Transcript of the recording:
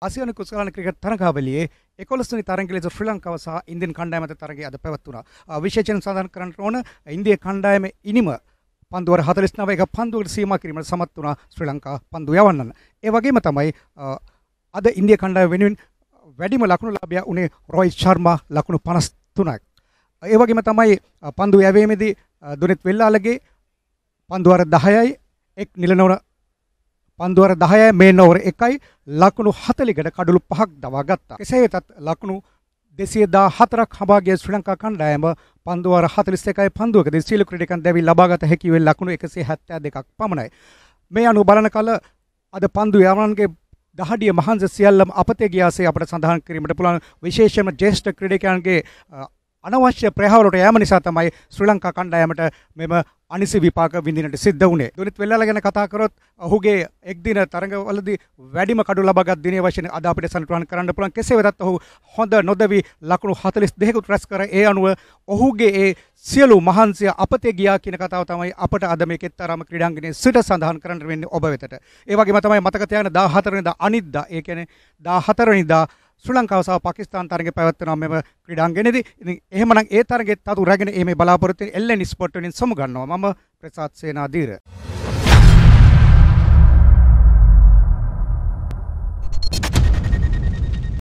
අසියන කුසලන cricket තරගාවලියේ 11 වෙනි තරඟයේ ශ්‍රී ලංකාව සහ ඉන්දියන් කණ්ඩායම අතර තරගය අද පැවැත්වුණා. විශේෂයෙන් සඳහන් කරන්න ඕන ඉන්දියා කණ්ඩායමේ ඉනිම පන්දුවර 49 එක පන්දුවකට සීමා කිරීමට සමත් වුණා ශ්‍රී ලංකා පන්දු යවන්නන. ඒ වගේම තමයි අද ඉන්දියා කණ්ඩායම වෙනුවෙන් වැඩිම ලකුණු ලැබියා උනේ රෝහිත් ශර්මා ලකුණු 53ක්. ඒ වගේම තමයි පන්දු යැවීමේදී දුනිත් වෙල්ලාලගේ පන්දුවර 10යි එක් නිලනවන පන්දුවර 10යි මේන් ඕවර් 1යි ලකුණු 40කට කඩලු 5ක් දවා ගත්තා. එසේ වෙතත් ලකුණු 214ක් හඹාගේ ශ්‍රී ලංකා කණ්ඩායම පන්දුවර 41යි පන්දුවකදී ශ්‍රී ක්‍රීඩකයන් දැවි ලබාගත හැකි වේ ලකුණු 172ක් පමණයි. මේ අනුව බලන කල අද පන්දු යවනන්ගේ දහඩිය මහන්ස සියල්ලම අපතේ ගියාසේ අපට සඳහන් කිරීමට පුළුවන් විශේෂයෙන්ම ජ්‍යෙෂ්ඨ ක්‍රීඩකයන්ගේ අනවශ්‍ය ප්‍රහවලට යෑම නිසා තමයි ශ්‍රී ලංකා කණ්ඩායමට මෙම අනිසි විපාක විඳිනට සිද්ධ වුණේ. දුනිත් වෙල්ලල ගැන කතා කරොත් ඔහුගේ එක් දින තරඟවලදී වැඩිම කඩු ලබාගත් දිනේ වශයෙන් අද අපිට සනිටුහන් කරන්න පුළුවන්. කෙසේ වෙතත් ඔහු හොඳ නොදවි ලකුණු 42කුත් රැස් කර ඒ අනුව ඔහුගේ ඒ සියලු මහන්සිය අපතේ ගියා කියන කතාව තමයි අපට අද මේ කෙත්තරම් ක්‍රීඩාංගණයේ සිට සඳහන් කරන්න වෙන්නේ ඔබ වෙතට. ඒ වගේම තමයි මතක තියාගන්න 14 වෙනිදා අනිද්දා ඒ කියන්නේ 14 වෙනිදා ශ්‍රී ලංකාව සහ පාකිස්තාන් තරගේ පැවැත්වෙනවා මෙම ක්‍රීඩාංගණයේදී. ඉතින් එහෙමනම් ඒ තරගෙත් අතු රැගෙන මේ බලාපොරොත්තු වෙන එල්ලෙන් ස්පෝට් වෙනින් සමුගන්නවා. මම ප්‍රසාද් සේනාධීර.